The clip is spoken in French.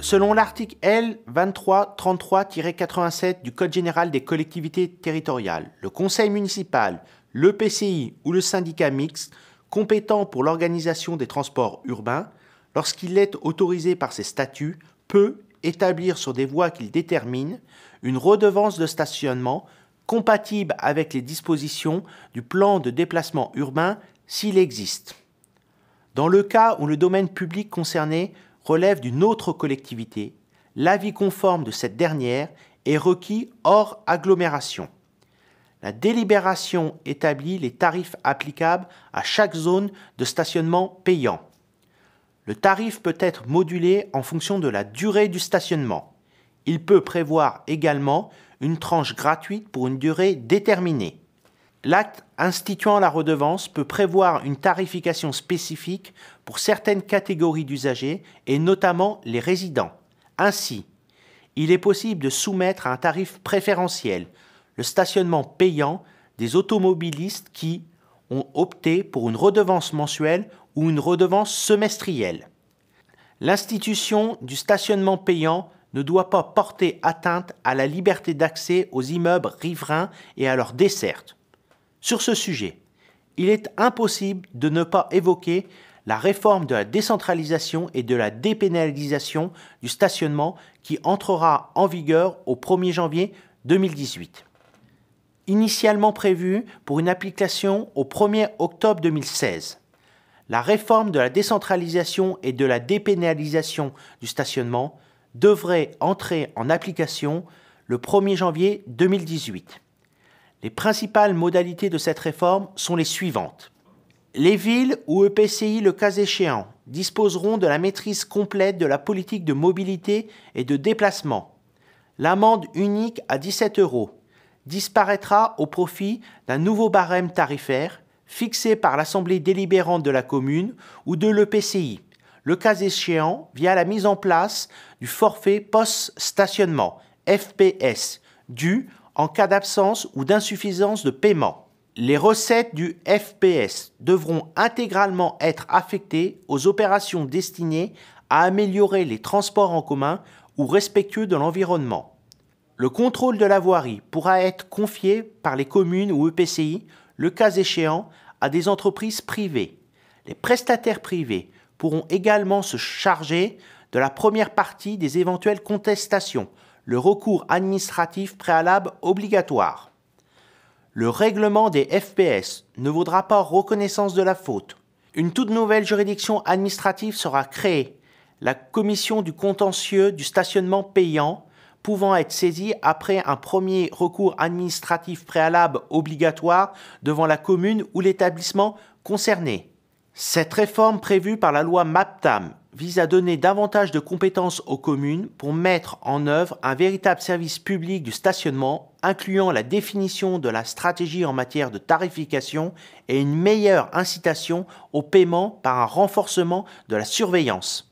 Selon l'article L2333-87 du Code général des collectivités territoriales, le conseil municipal, le PCI ou le syndicat mixte compétent pour l'organisation des transports urbains, lorsqu'il est autorisé par ses statuts, peut établir sur des voies qu'il détermine une redevance de stationnement compatible avec les dispositions du plan de déplacement urbain s'il existe. Dans le cas où le domaine public concerné relève d'une autre collectivité, l'avis conforme de cette dernière est requis hors agglomération. La délibération établit les tarifs applicables à chaque zone de stationnement payant. Le tarif peut être modulé en fonction de la durée du stationnement. Il peut prévoir également une tranche gratuite pour une durée déterminée. L'acte instituant la redevance peut prévoir une tarification spécifique pour certaines catégories d'usagers et notamment les résidents. Ainsi, il est possible de soumettre à un tarif préférentiel le stationnement payant des automobilistes qui ont opté pour une redevance mensuelle ou une redevance semestrielle. L'institution du stationnement payant ne doit pas porter atteinte à la liberté d'accès aux immeubles riverains et à leur desserte. Sur ce sujet, il est impossible de ne pas évoquer la réforme de la décentralisation et de la dépénalisation du stationnement qui entrera en vigueur au 1er janvier 2018. Initialement prévue pour une application au 1er octobre 2016, la réforme de la décentralisation et de la dépénalisation du stationnement devrait entrer en application le 1er janvier 2018. Les principales modalités de cette réforme sont les suivantes. Les villes ou EPCI le cas échéant disposeront de la maîtrise complète de la politique de mobilité et de déplacement. L'amende unique à 17 euros disparaîtra au profit d'un nouveau barème tarifaire fixé par l'Assemblée délibérante de la commune ou de l'EPCI, le cas échéant via la mise en place du forfait post-stationnement, FPS, dû en cas d'absence ou d'insuffisance de paiement. Les recettes du FPS devront intégralement être affectées aux opérations destinées à améliorer les transports en commun ou respectueux de l'environnement. Le contrôle de la voirie pourra être confié par les communes ou EPCI, le cas échéant, à des entreprises privées. Les prestataires privés pourront également se charger de la première partie des éventuelles contestations, le recours administratif préalable obligatoire. Le règlement des FPS ne vaudra pas reconnaissance de la faute. Une toute nouvelle juridiction administrative sera créée, la commission du contentieux du stationnement payant pouvant être saisie après un premier recours administratif préalable obligatoire devant la commune ou l'établissement concerné. Cette réforme prévue par la loi MAPTAM vise à donner davantage de compétences aux communes pour mettre en œuvre un véritable service public du stationnement, incluant la définition de la stratégie en matière de tarification et une meilleure incitation au paiement par un renforcement de la surveillance.